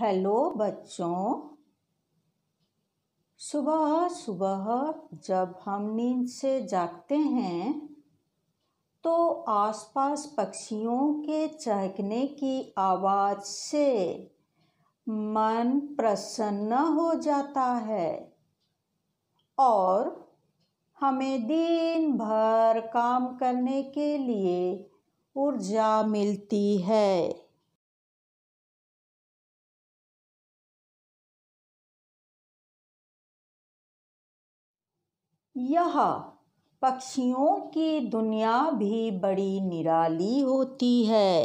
hello बच्चों सुबह सुबह जब हम नींद से जागते हैं तो आसपास पक्षियों के चहकने की आवाज़ से मन प्रसन्न हो जाता है और हमें दिन भर काम करने के लिए ऊर्जा मिलती है यह पक्षियों की दुनिया भी बड़ी निराली होती है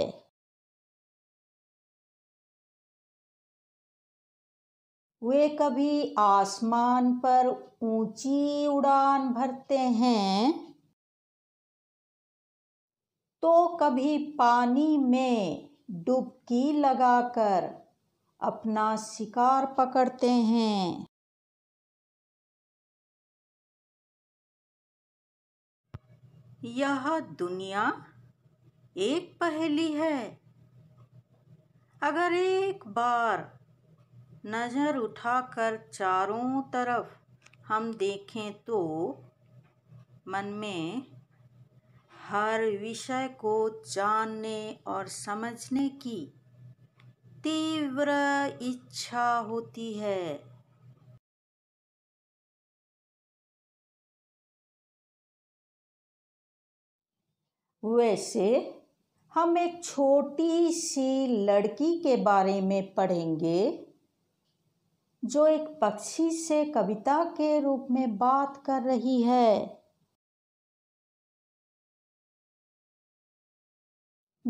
वे कभी आसमान पर ऊंची उड़ान भरते हैं तो कभी पानी में डुबकी लगाकर अपना शिकार पकड़ते हैं यह दुनिया एक पहेली है अगर एक बार नज़र उठाकर चारों तरफ हम देखें तो मन में हर विषय को जानने और समझने की तीव्र इच्छा होती है वैसे हम एक छोटी सी लड़की के बारे में पढ़ेंगे जो एक पक्षी से कविता के रूप में बात कर रही है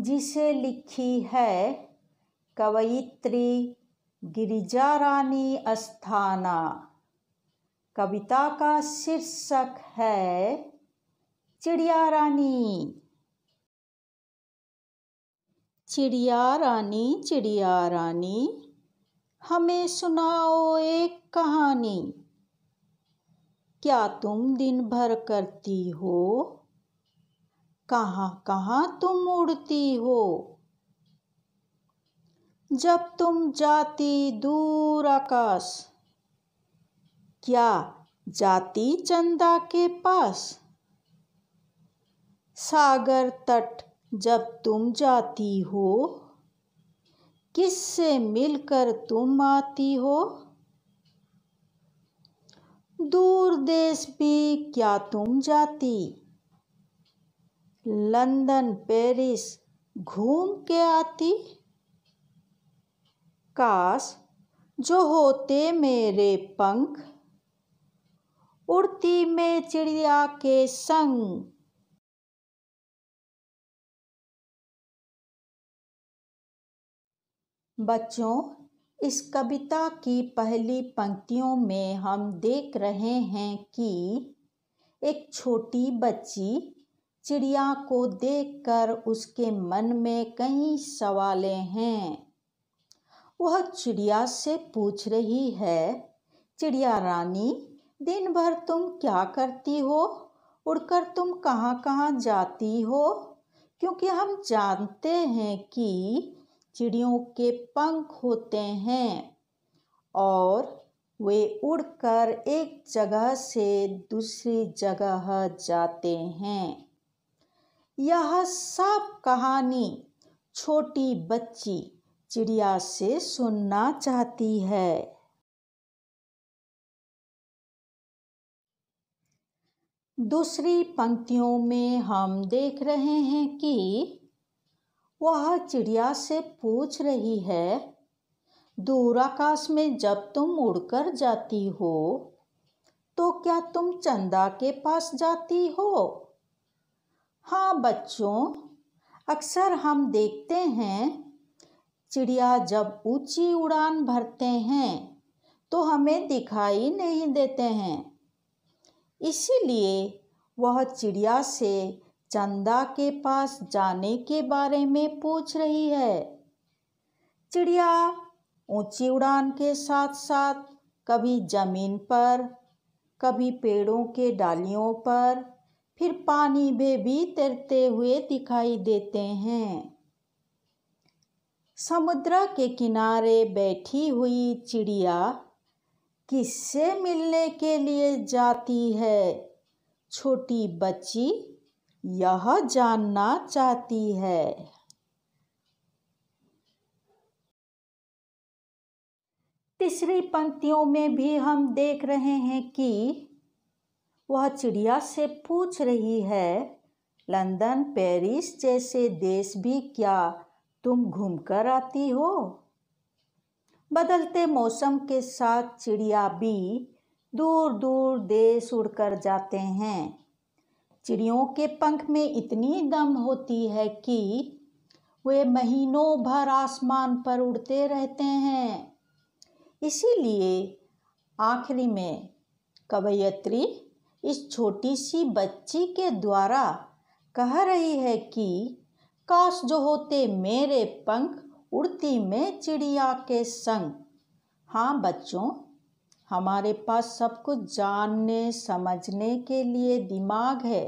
जिसे लिखी है कवयित्री गिरिजा रानी अस्थाना कविता का शीर्षक है चिड़िया रानी चिड़िया रानी चिड़िया रानी हमें सुनाओ एक कहानी क्या तुम दिन भर करती हो कहाँ कहाँ तुम उड़ती हो जब तुम जाती दूर आकाश क्या जाती चंदा के पास सागर तट जब तुम जाती हो किससे मिलकर तुम आती हो दूर देश भी क्या तुम जाती लंदन पेरिस घूम के आती काश जो होते मेरे पंख उड़ती में चिड़िया के संग बच्चों इस कविता की पहली पंक्तियों में हम देख रहे हैं कि एक छोटी बच्ची चिड़िया को देखकर उसके मन में कई सवाले हैं वह चिड़िया से पूछ रही है चिड़िया रानी दिन भर तुम क्या करती हो उड़कर तुम कहाँ कहाँ जाती हो क्योंकि हम जानते हैं कि चिड़ियों के पंख होते हैं और वे उड़कर एक जगह से दूसरी जगह जाते हैं यह सब कहानी छोटी बच्ची चिड़िया से सुनना चाहती है दूसरी पंक्तियों में हम देख रहे हैं कि वह चिड़िया से पूछ रही है दूराकाश में जब तुम उड़कर जाती हो तो क्या तुम चंदा के पास जाती हो हाँ बच्चों अक्सर हम देखते हैं चिड़िया जब ऊंची उड़ान भरते हैं तो हमें दिखाई नहीं देते हैं इसीलिए वह चिड़िया से चंदा के पास जाने के बारे में पूछ रही है चिड़िया ऊंची उड़ान के साथ साथ कभी जमीन पर कभी पेड़ों के डालियों पर फिर पानी में भी तैरते हुए दिखाई देते हैं समुद्र के किनारे बैठी हुई चिड़िया किससे मिलने के लिए जाती है छोटी बच्ची यह जानना चाहती है तीसरी पंक्तियों में भी हम देख रहे हैं कि वह चिड़िया से पूछ रही है लंदन पेरिस जैसे देश भी क्या तुम घूमकर आती हो बदलते मौसम के साथ चिड़िया भी दूर दूर देश उड़कर जाते हैं चिड़ियों के पंख में इतनी दम होती है कि वे महीनों भर आसमान पर उड़ते रहते हैं इसीलिए आखिरी में कवयत्री इस छोटी सी बच्ची के द्वारा कह रही है कि काश जो होते मेरे पंख उड़ती मैं चिड़िया के संग हाँ बच्चों हमारे पास सब कुछ जानने समझने के लिए दिमाग है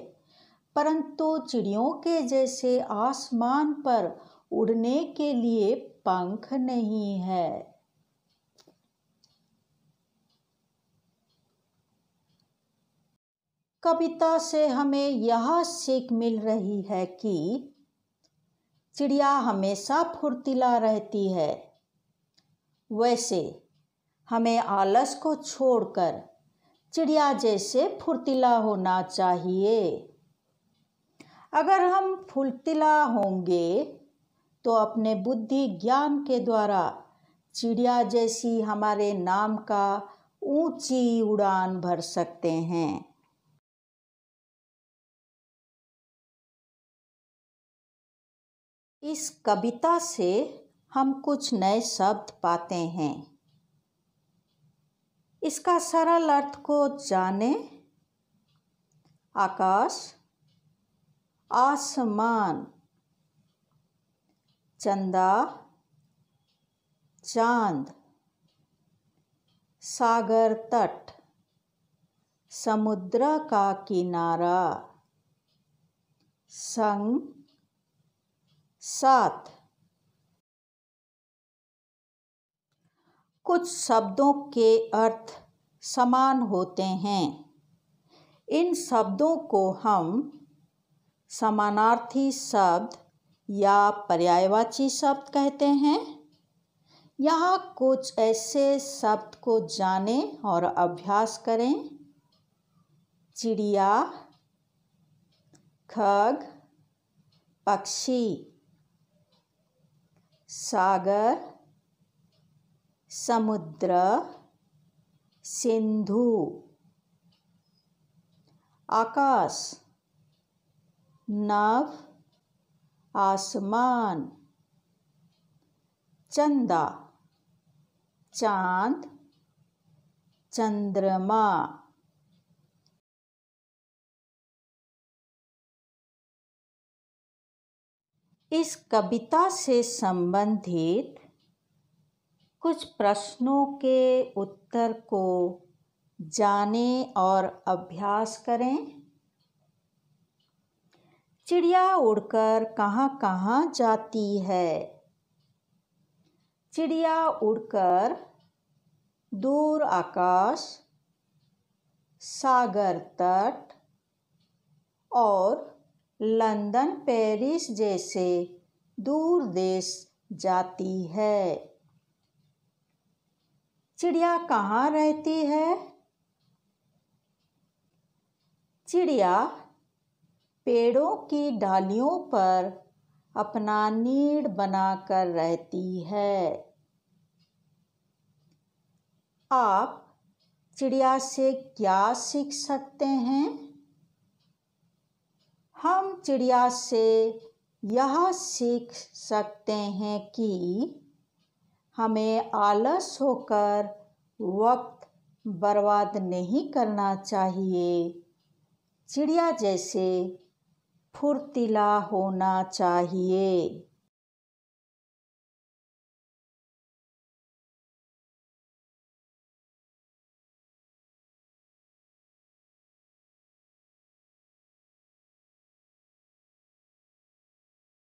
परंतु चिड़ियों के जैसे आसमान पर उड़ने के लिए पंख नहीं है कविता से हमें यह सीख मिल रही है कि चिड़िया हमेशा फुर्तीला रहती है वैसे हमें आलस को छोड़कर चिड़िया जैसे फुर्तीला होना चाहिए अगर हम फुर्तीला होंगे तो अपने बुद्धि ज्ञान के द्वारा चिड़िया जैसी हमारे नाम का ऊंची उड़ान भर सकते हैं इस कविता से हम कुछ नए शब्द पाते हैं इसका सरल अर्थ को जाने आकाश आसमान चंदा चांद सागर तट समुद्र का किनारा संग साथ कुछ शब्दों के अर्थ समान होते हैं इन शब्दों को हम समानार्थी शब्द या पर्यायवाची शब्द कहते हैं यहाँ कुछ ऐसे शब्द को जानें और अभ्यास करें चिड़िया खग पक्षी सागर समुद्र सिंधु आकाश नव आसमान चंदा चांद चंद्रमा इस कविता से संबंधित कुछ प्रश्नों के उत्तर को जाने और अभ्यास करें चिड़िया उड़कर कहाँ कहाँ जाती है चिड़िया उड़कर दूर आकाश सागर तट और लंदन पेरिस जैसे दूर देश जाती है चिड़िया कहाँ रहती है चिड़िया पेड़ों की डालियों पर अपना नीड बनाकर रहती है आप चिड़िया से क्या सीख सकते हैं हम चिड़िया से यह सीख सकते हैं कि हमें आलस होकर वक्त बर्बाद नहीं करना चाहिए चिड़िया जैसे फुर्तीला होना चाहिए